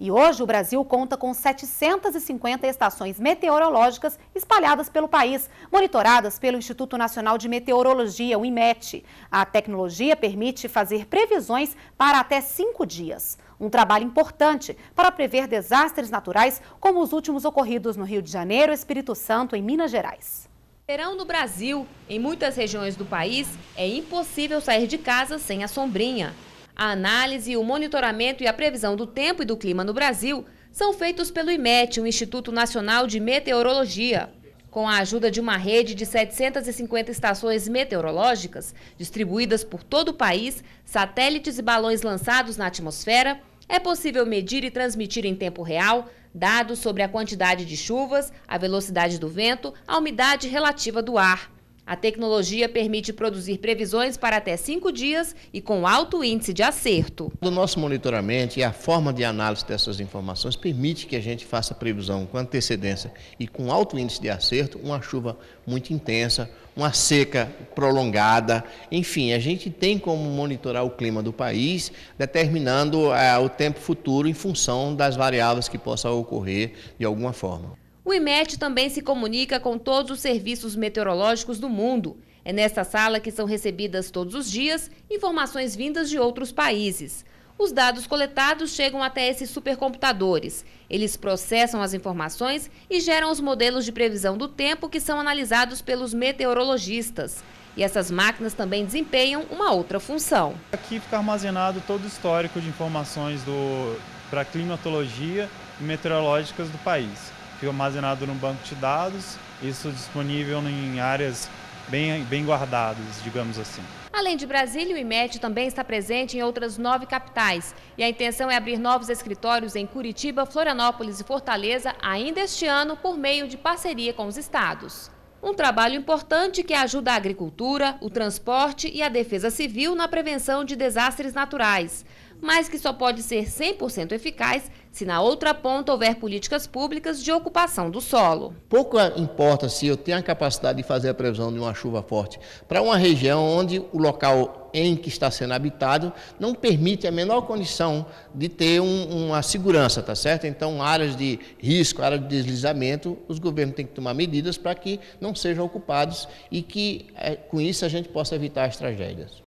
E hoje o Brasil conta com 750 estações meteorológicas espalhadas pelo país, monitoradas pelo Instituto Nacional de Meteorologia, o IMET. A tecnologia permite fazer previsões para até cinco dias. Um trabalho importante para prever desastres naturais, como os últimos ocorridos no Rio de Janeiro, Espírito Santo e Minas Gerais. Verão no Brasil, em muitas regiões do país, é impossível sair de casa sem a sombrinha. A análise, o monitoramento e a previsão do tempo e do clima no Brasil são feitos pelo IMET, o Instituto Nacional de Meteorologia. Com a ajuda de uma rede de 750 estações meteorológicas, distribuídas por todo o país, satélites e balões lançados na atmosfera, é possível medir e transmitir em tempo real dados sobre a quantidade de chuvas, a velocidade do vento, a umidade relativa do ar. A tecnologia permite produzir previsões para até cinco dias e com alto índice de acerto. O nosso monitoramento e a forma de análise dessas informações permite que a gente faça previsão com antecedência e com alto índice de acerto, uma chuva muito intensa, uma seca prolongada, enfim, a gente tem como monitorar o clima do país, determinando eh, o tempo futuro em função das variáveis que possam ocorrer de alguma forma. O IMET também se comunica com todos os serviços meteorológicos do mundo. É nesta sala que são recebidas todos os dias informações vindas de outros países. Os dados coletados chegam até esses supercomputadores. Eles processam as informações e geram os modelos de previsão do tempo que são analisados pelos meteorologistas. E essas máquinas também desempenham uma outra função. Aqui fica armazenado todo o histórico de informações para climatologia e meteorológicas do país fica armazenado num banco de dados, isso disponível em áreas bem, bem guardadas, digamos assim. Além de Brasília, o IMET também está presente em outras nove capitais. E a intenção é abrir novos escritórios em Curitiba, Florianópolis e Fortaleza ainda este ano, por meio de parceria com os estados. Um trabalho importante que ajuda a agricultura, o transporte e a defesa civil na prevenção de desastres naturais mas que só pode ser 100% eficaz se na outra ponta houver políticas públicas de ocupação do solo. Pouco importa se eu tenho a capacidade de fazer a previsão de uma chuva forte para uma região onde o local em que está sendo habitado não permite a menor condição de ter um, uma segurança, tá certo? Então, áreas de risco, áreas de deslizamento, os governos têm que tomar medidas para que não sejam ocupados e que eh, com isso a gente possa evitar as tragédias.